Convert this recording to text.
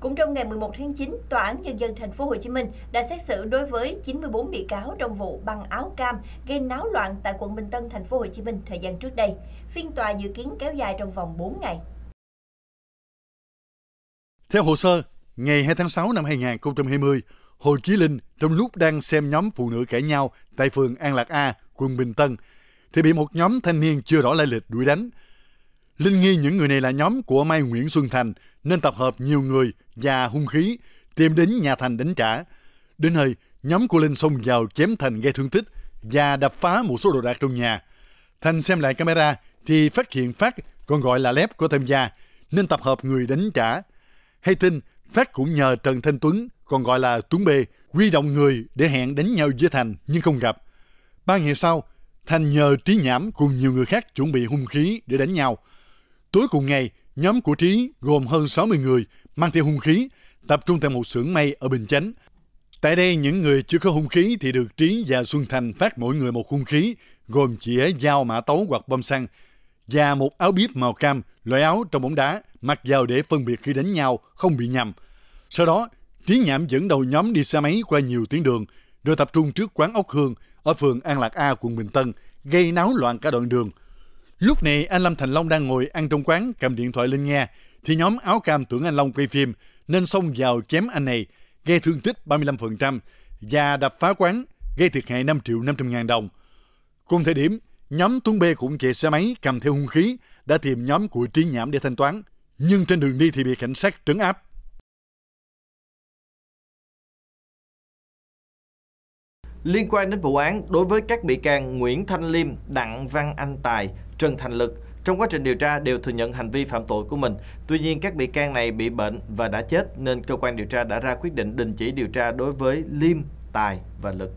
Cũng trong ngày 11 tháng 9, Tòa án Nhân dân thành phố Hồ Chí Minh đã xét xử đối với 94 bị cáo trong vụ băng áo cam gây náo loạn tại quận Bình Tân, thành phố Hồ Chí Minh thời gian trước đây. Phiên tòa dự kiến kéo dài trong vòng 4 ngày. Theo hồ sơ, ngày 2 tháng 6 năm 2020, Hồ Chí Linh trong lúc đang xem nhóm phụ nữ cãi nhau tại phường An Lạc A, quận Bình Tân, thì bị một nhóm thanh niên chưa rõ lai lịch đuổi đánh. Linh nghi những người này là nhóm của Mai Nguyễn Xuân Thành – nên tập hợp nhiều người và hung khí tìm đến nhà Thành đánh trả. Đến nơi, nhóm của Linh xông vào chém Thành gây thương tích và đập phá một số đồ đạc trong nhà. Thành xem lại camera thì phát hiện Phát còn gọi là lép của tham gia nên tập hợp người đánh trả. Hay tin Phát cũng nhờ Trần Thanh Tuấn còn gọi là Tuấn B quy động người để hẹn đánh nhau với Thành nhưng không gặp. Ba ngày sau, Thành nhờ Trí Nhảm cùng nhiều người khác chuẩn bị hung khí để đánh nhau. Tối cùng ngày, Nhóm của Trí gồm hơn 60 người mang theo hung khí, tập trung tại một xưởng may ở Bình Chánh. Tại đây, những người chưa có hung khí thì được Trí và Xuân Thành phát mỗi người một hung khí, gồm chĩa, dao, mã tấu hoặc bom xăng, và một áo bíp màu cam, loại áo trong bóng đá, mặc vào để phân biệt khi đánh nhau, không bị nhầm. Sau đó, Trí Nhảm dẫn đầu nhóm đi xe máy qua nhiều tuyến đường, rồi tập trung trước quán ốc hương ở phường An Lạc A, quận Bình Tân, gây náo loạn cả đoạn đường – Lúc này anh Lâm Thành Long đang ngồi ăn trong quán cầm điện thoại lên nghe thì nhóm áo cam tưởng anh Long quay phim nên xông vào chém anh này gây thương tích 35% và đập phá quán gây thiệt hại 5 triệu 500 ngàn đồng. Cùng thời điểm, nhóm Tuấn B cũng chạy xe máy cầm theo hung khí đã tìm nhóm của Trí Nhảm để thanh toán. Nhưng trên đường đi thì bị cảnh sát trấn áp. liên quan đến vụ án đối với các bị can Nguyễn Thanh Liêm, Đặng Văn Anh Tài, Trần Thành Lực trong quá trình điều tra đều thừa nhận hành vi phạm tội của mình. Tuy nhiên các bị can này bị bệnh và đã chết nên cơ quan điều tra đã ra quyết định đình chỉ điều tra đối với Liêm, Tài và Lực.